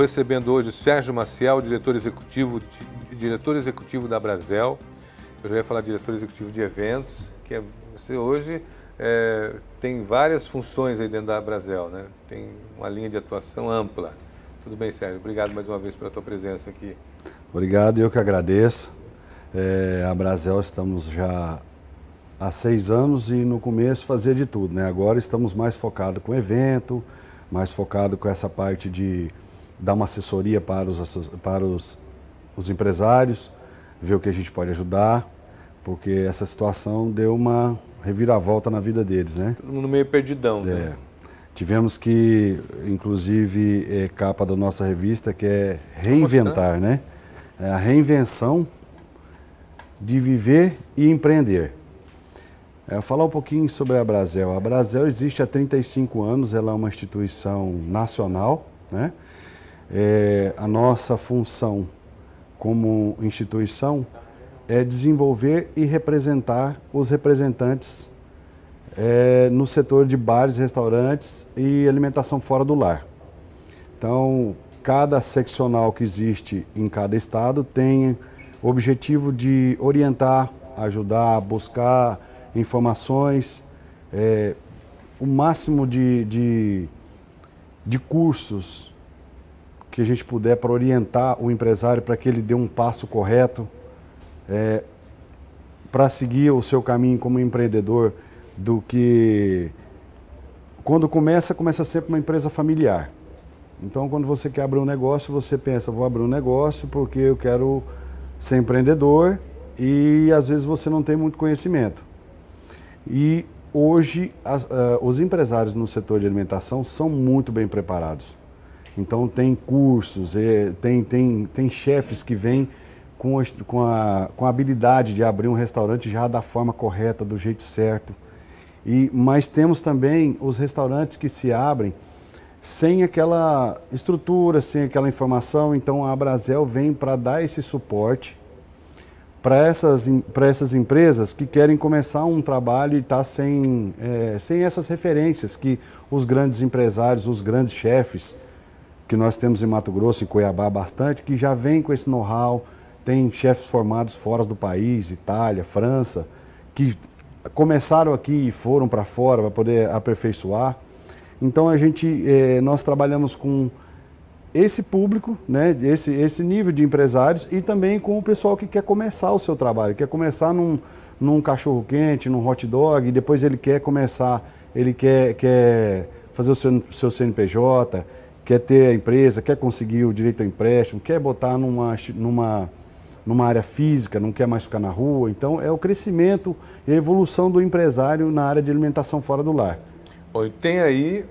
recebendo hoje Sérgio Maciel, diretor executivo, diretor executivo da Brasel. Eu já ia falar diretor executivo de eventos, que é, você hoje é, tem várias funções aí dentro da Brasel, né? Tem uma linha de atuação ampla. Tudo bem, Sérgio? Obrigado mais uma vez pela tua presença aqui. Obrigado, eu que agradeço. É, a Brasel estamos já há seis anos e no começo fazia de tudo, né? Agora estamos mais focados com evento, mais focado com essa parte de dar uma assessoria para os, para os, os empresários, ver o que a gente pode ajudar, porque essa situação deu uma reviravolta na vida deles, né? Todo mundo meio perdidão, né? é. né? Tivemos que, inclusive, é capa da nossa revista, que é reinventar, né? É a reinvenção de viver e empreender. É, falar um pouquinho sobre a Brasel. A Brasel existe há 35 anos, ela é uma instituição nacional, né? é, a nossa função como instituição é desenvolver e representar os representantes é, no setor de bares, restaurantes e alimentação fora do lar. Então, cada seccional que existe em cada estado tem o objetivo de orientar, ajudar, buscar informações, é, o máximo de, de, de cursos que a gente puder para orientar o empresário para que ele dê um passo correto é, para seguir o seu caminho como empreendedor do que quando começa, começa sempre uma empresa familiar. Então, quando você quer abrir um negócio, você pensa, vou abrir um negócio porque eu quero ser empreendedor e às vezes você não tem muito conhecimento. E hoje as, uh, os empresários no setor de alimentação são muito bem preparados. Então tem cursos, é, tem, tem, tem chefes que vêm com a, com, a, com a habilidade de abrir um restaurante já da forma correta, do jeito certo. E, mas temos também os restaurantes que se abrem sem aquela estrutura, sem aquela informação. Então a Abrazel vem para dar esse suporte para essas, essas empresas que querem começar um trabalho e estar tá sem, é, sem essas referências que os grandes empresários, os grandes chefes que nós temos em Mato Grosso, em Cuiabá, bastante, que já vem com esse know-how, tem chefes formados fora do país, Itália, França, que começaram aqui e foram para fora para poder aperfeiçoar. Então a gente, eh, nós trabalhamos com esse público, né, esse, esse nível de empresários e também com o pessoal que quer começar o seu trabalho, quer começar num, num cachorro quente, num hot dog, e depois ele quer começar, ele quer, quer fazer o seu, seu CNPJ, quer ter a empresa, quer conseguir o direito ao empréstimo, quer botar numa, numa, numa área física, não quer mais ficar na rua. Então, é o crescimento e a evolução do empresário na área de alimentação fora do lar. Bom, tem aí,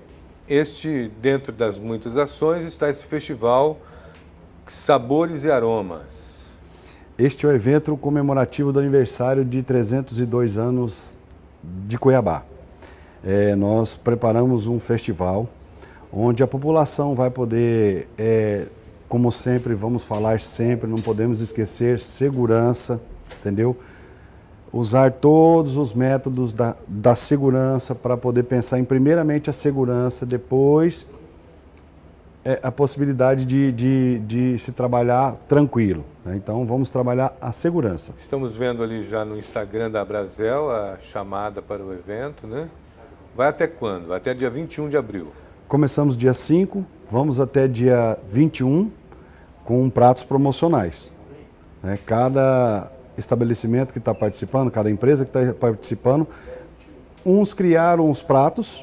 este, dentro das muitas ações, está esse festival Sabores e Aromas. Este é o evento comemorativo do aniversário de 302 anos de Cuiabá. É, nós preparamos um festival onde a população vai poder, é, como sempre, vamos falar sempre, não podemos esquecer segurança, entendeu? Usar todos os métodos da, da segurança para poder pensar em, primeiramente, a segurança, depois é, a possibilidade de, de, de, se trabalhar tranquilo. Né? Então, vamos trabalhar a segurança. Estamos vendo ali já no Instagram da Brasel a chamada para o evento, né? Vai até quando? Até dia 21 de abril. Começamos dia 5, vamos até dia 21 com pratos promocionais. Né? Cada estabelecimento que está participando, cada empresa que está participando, uns criaram os pratos,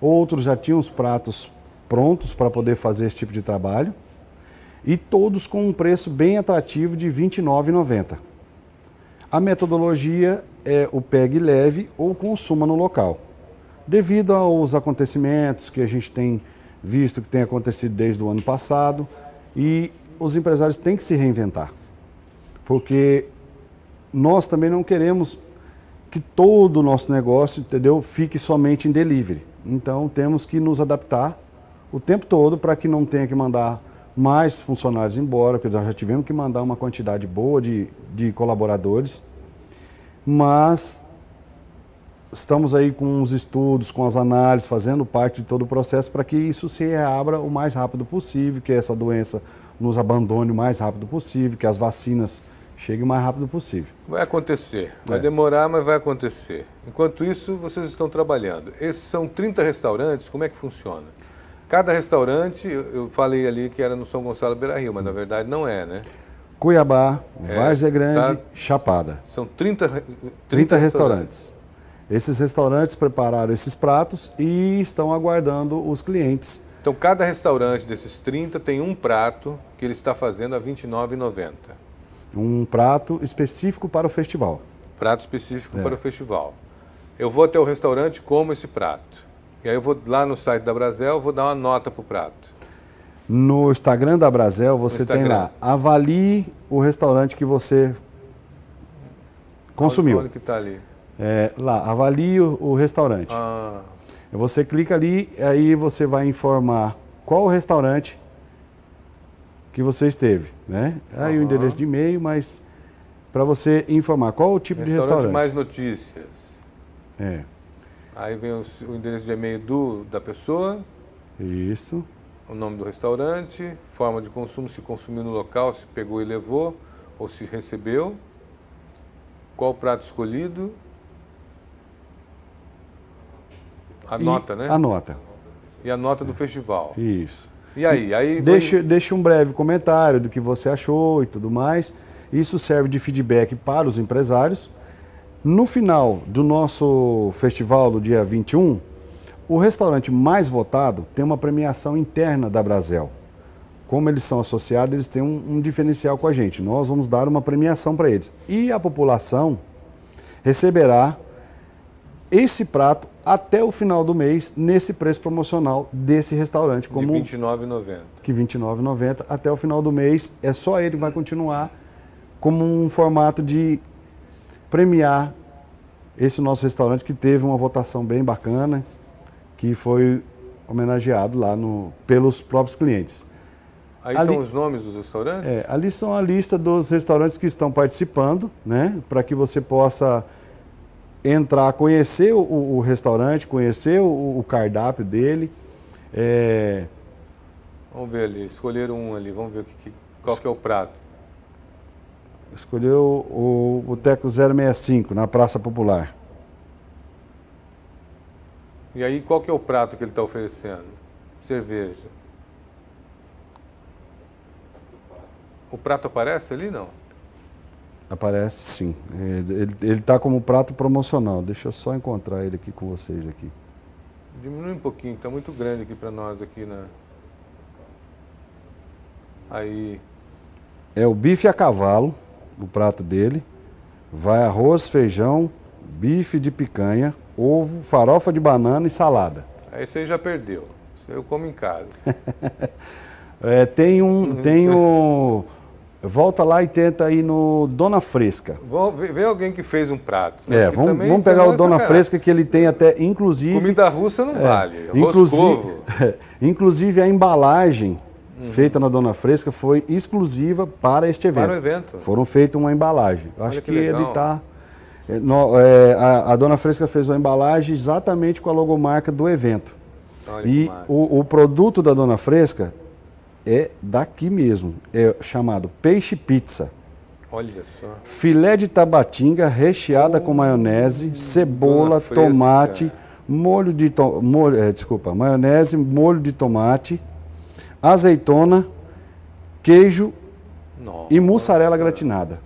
outros já tinham os pratos prontos para poder fazer esse tipo de trabalho e todos com um preço bem atrativo de R$ 29,90. A metodologia é o pegue leve ou consuma no local devido aos acontecimentos que a gente tem visto que tem acontecido desde o ano passado e os empresários têm que se reinventar, porque nós também não queremos que todo o nosso negócio, entendeu, fique somente em delivery. Então temos que nos adaptar o tempo todo para que não tenha que mandar mais funcionários embora, porque nós já tivemos que mandar uma quantidade boa de, de colaboradores, mas estamos aí com os estudos, com as análises, fazendo parte de todo o processo para que isso se reabra o mais rápido possível, que essa doença nos abandone o mais rápido possível, que as vacinas cheguem o mais rápido possível. Vai acontecer. Vai é. demorar, mas vai acontecer. Enquanto isso, vocês estão trabalhando. Esses são 30 restaurantes, como é que funciona? Cada restaurante, eu falei ali que era no São Gonçalo Beira Rio, mas na verdade não é, né? Cuiabá, é, Várzea Grande, tá... Chapada. São 30, 30, 30 restaurantes. restaurantes. Esses restaurantes prepararam esses pratos e estão aguardando os clientes. Então, cada restaurante desses 30 tem um prato que ele está fazendo a R$ 29,90. Um prato específico para o festival. Prato específico é. para o festival. Eu vou até o restaurante, como esse prato. E aí eu vou lá no site da Brasel, vou dar uma nota para o prato. No Instagram da Brasel, você tem lá, avalie o restaurante que você consumiu. Olha o que está ali é, lá, avalie o, o restaurante. Ah. Você clica ali, aí você vai informar qual o restaurante que você esteve, né? Aí o endereço de e-mail, mas para você informar qual o tipo restaurante de restaurante. mais notícias. É. Aí vem o, o endereço de e-mail do da pessoa. Isso. O nome do restaurante, forma de consumo, se consumiu no local, se pegou e levou ou se recebeu, qual prato escolhido, A e nota, né? A nota. E a nota do festival. Isso. E aí? aí deixa, deixa um breve comentário do que você achou e tudo mais. Isso serve de feedback para os empresários. No final do nosso festival, do dia 21, o restaurante mais votado tem uma premiação interna da Brasel. Como eles são associados, eles têm um, um diferencial com a gente. Nós vamos dar uma premiação para eles. E a população receberá esse prato até o final do mês nesse preço promocional desse restaurante. Como, R$ 29,90. Que R$29,90 até o final do mês. É só ele vai continuar como um formato de premiar esse nosso restaurante que teve uma votação bem bacana, que foi homenageado lá no, pelos próprios clientes. Aí ali, são os nomes dos restaurantes? É, ali são a lista dos restaurantes que estão participando, né? Para que você possa entrar, conhecer o, o restaurante, conhecer o, o cardápio dele. É... Vamos ver ali, escolher um ali, vamos ver que, qual que é o prato. Escolheu o Boteco 065, na Praça Popular. E aí, qual que é o prato que ele está oferecendo? Cerveja. O prato aparece ali, não? Aparece sim. Ele está como prato promocional. Deixa eu só encontrar ele aqui com vocês aqui. Diminui um pouquinho, está muito grande aqui para nós aqui na. Aí. É o bife a cavalo, o prato dele. Vai arroz, feijão, bife de picanha, ovo, farofa de banana e salada. Aí você já perdeu. Isso eu como em casa. é, tem um, uhum. tem o Volta lá e tenta ir no Dona Fresca. Vamos ver alguém que fez um prato. Né? É, vamos, vamos pegar é o Dona Fresca que ele tem até, inclusive... Comida russa não é, vale, inclusive, inclusive a embalagem uhum. feita na Dona Fresca foi exclusiva para este evento. Para o evento. Foram feita uma embalagem. Olha Acho que, que ele está... É, é, a, a, Dona Fresca fez uma embalagem exatamente com a logomarca do evento. Olha e o, o produto da Dona Fresca é daqui mesmo. É chamado peixe pizza. Olha só. Filé de tabatinga recheada oh, com maionese, hum, cebola, fresca. tomate, molho de to molho, é, desculpa, maionese, molho de tomate, azeitona, queijo Nossa. e mussarela gratinada.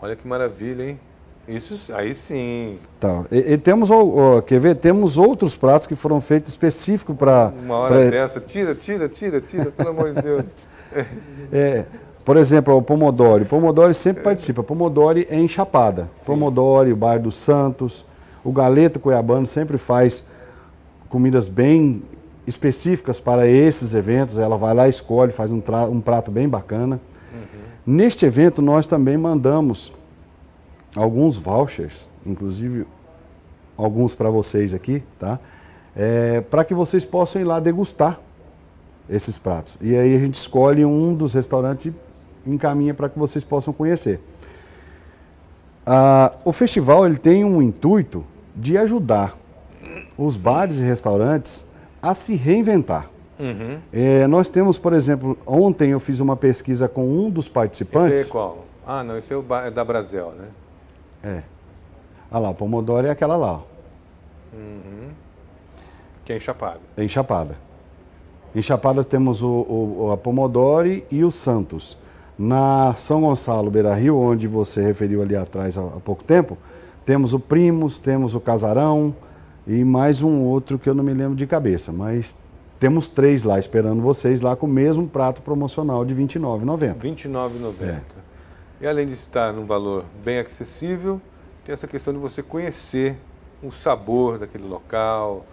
Olha que maravilha, hein? Isso, aí sim. Tá. E, e temos, ó, quer ver? Temos outros pratos que foram feitos específico para... Uma hora pra... dessa, tira, tira, tira, tira, pelo amor de Deus. é, por exemplo, o Pomodori. O Pomodori sempre participa. Pomodori é enchapada. Pomodori, o Bar dos Santos, o Galeto Cuiabano sempre faz comidas bem específicas para esses eventos. Ela vai lá, escolhe, faz um, um prato bem bacana. Uhum. Neste evento, nós também mandamos alguns vouchers, inclusive alguns para vocês aqui, tá? É, para que vocês possam ir lá degustar esses pratos. E aí a gente escolhe um dos restaurantes e encaminha para que vocês possam conhecer. Ah, o festival ele tem um intuito de ajudar os bares e restaurantes a se reinventar. Uhum. É, nós temos, por exemplo, ontem eu fiz uma pesquisa com um dos é participantes. Esse é qual? Ah, não, esse é o é da Brasil, né? É. Olha ah lá, o Pomodoro é aquela lá, ó. Uhum. Que é enchapada. É enchapada. Enchapada temos o, o, a Pomodori e o Santos. Na São Gonçalo, Beira Rio, onde você referiu ali atrás há, há pouco tempo, temos o Primos, temos o Casarão e mais um outro que eu não me lembro de cabeça, mas temos três lá esperando vocês lá com o mesmo prato promocional de R$ 29,90. R$ 29,90. É. E além de estar num valor bem acessível, tem essa questão de você conhecer o sabor daquele local,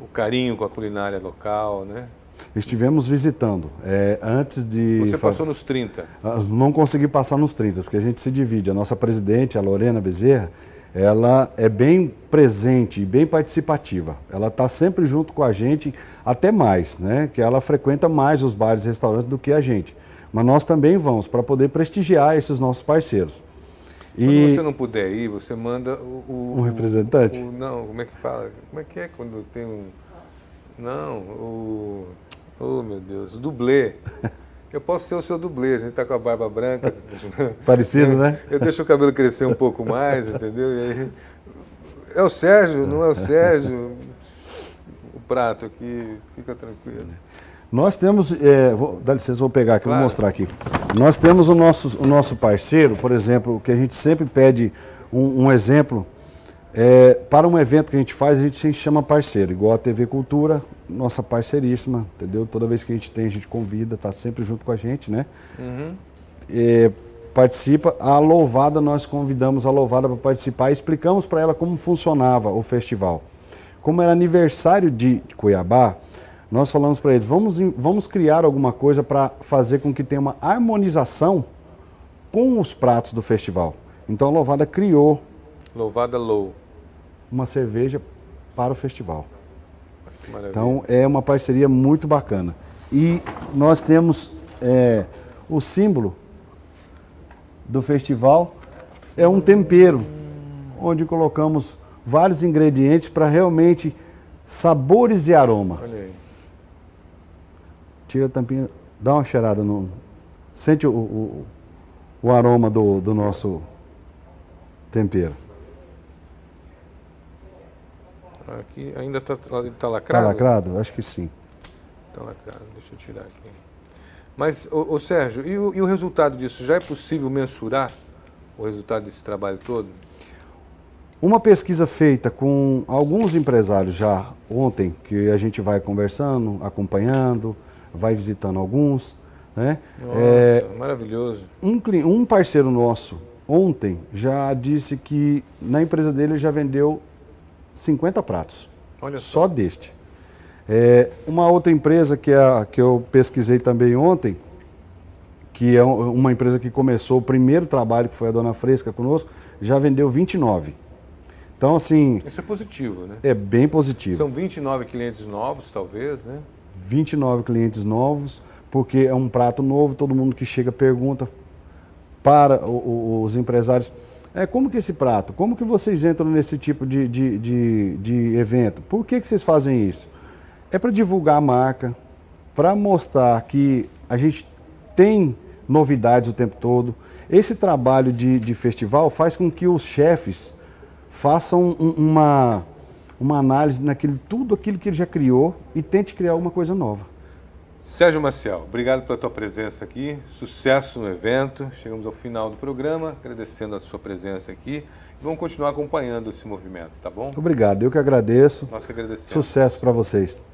o carinho com a culinária local, né? Estivemos visitando. É, antes de. Você passou nos 30? Ah, não consegui passar nos 30, porque a gente se divide. A nossa presidente, a Lorena Bezerra, ela é bem presente e bem participativa. Ela está sempre junto com a gente, até mais, né? Que ela frequenta mais os bares e restaurantes do que a gente. Mas nós também vamos para poder prestigiar esses nossos parceiros. Quando você não puder ir, você manda o. o um representante? O, o, não, como é que fala? Como é que é quando tem um. Não, o. Oh, meu Deus, o dublê. Eu posso ser o seu dublê, a gente está com a barba branca. Parecido, né? Eu deixo o cabelo crescer um pouco mais, entendeu? Aí, é o Sérgio, não é o Sérgio. O prato aqui, fica tranquilo. Nós temos, é, vou, dá licença, vou pegar aqui, claro. vou mostrar aqui. Nós temos o nosso, o nosso parceiro, por exemplo, que a gente sempre pede um, um exemplo. É, para um evento que a gente faz, a gente sempre chama parceiro, igual a TV Cultura, nossa parceiríssima, entendeu? Toda vez que a gente tem, a gente convida, está sempre junto com a gente, né? Uhum. É, participa. A Louvada, nós convidamos a Louvada para participar e explicamos para ela como funcionava o festival. Como era aniversário de Cuiabá, nós falamos para eles: vamos, vamos criar alguma coisa para fazer com que tenha uma harmonização com os pratos do festival. Então a Louvada criou. Louvada Low. Uma cerveja para o festival. Maravilha. Então é uma parceria muito bacana. E nós temos é, o símbolo do festival é um tempero, onde colocamos vários ingredientes para realmente sabores e aroma. Olha aí tira a tampinha, dá uma cheirada no. Sente o, o, o aroma do, do nosso tempero. Aqui ainda está tá lacrado? Está lacrado? Acho que sim. Está lacrado, deixa eu tirar aqui. Mas, ô, ô Sérgio, e o, e o, resultado disso? Já é possível mensurar o resultado desse trabalho todo? Uma pesquisa feita com alguns empresários já ontem, que a gente vai conversando, acompanhando, vai visitando alguns. Né? Nossa, é, maravilhoso. Um, um parceiro nosso, ontem, já disse que na empresa dele já vendeu 50 pratos. Olha só. só deste. É, uma outra empresa que, é a, que eu pesquisei também ontem, que é uma empresa que começou o primeiro trabalho, que foi a Dona Fresca conosco, já vendeu 29. Então, assim. Isso é positivo, né? É bem positivo. São 29 clientes novos, talvez, né? 29 clientes novos, porque é um prato novo, todo mundo que chega pergunta para os empresários, é, como que esse prato, como que vocês entram nesse tipo de, de, de, de evento? Por que, que vocês fazem isso? É para divulgar a marca, para mostrar que a gente tem novidades o tempo todo. Esse trabalho de, de festival faz com que os chefes façam uma uma análise naquele tudo aquilo que ele já criou e tente criar alguma coisa nova. Sérgio Maciel, obrigado pela tua presença aqui, sucesso no evento. Chegamos ao final do programa, agradecendo a sua presença aqui. Vamos continuar acompanhando esse movimento, tá bom? Obrigado, eu que agradeço. Nós que agradecemos. Sucesso para vocês.